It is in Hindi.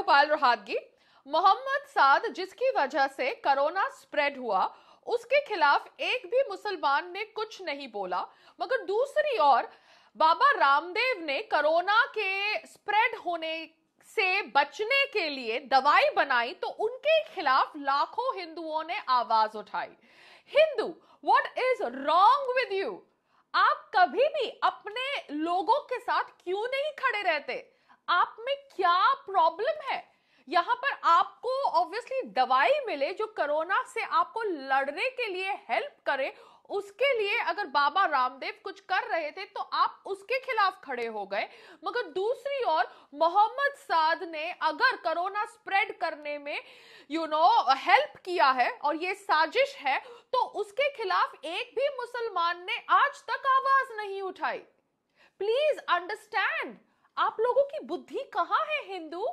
भोपाल रोहातगी मोहम्मद साद जिसकी वजह से कोरोना स्प्रेड हुआ उसके खिलाफ एक भी मुसलमान ने कुछ नहीं बोला मगर दूसरी ओर बाबा रामदेव ने कोरोना के स्प्रेड होने से बचने के लिए दवाई बनाई तो उनके खिलाफ लाखों हिंदुओं ने आवाज उठाई Hindu what is wrong with you आप कभी भी अपने लोगों के साथ क्यों नहीं खड़े रहते आप में क्या प्रॉब्लम है यहाँ पर आपको ऑब्वियसली दवाई मिले जो कोरोना से आपको लड़ने के लिए हेल्प करे उसके लिए अगर बाबा रामदेव कुछ कर रहे थे तो आप उसके खिलाफ खड़े हो गए मगर दूसरी ओर मोहम्मद साद ने अगर कोरोना स्प्रेड करने में यू नो हेल्प किया है और ये साजिश है तो उसके खिलाफ एक भी मुसलमान ने आज तक आवाज नहीं उठाई प्लीज अंडरस्टैंड आप लोगों की बुद्धि कहाँ है हिंदू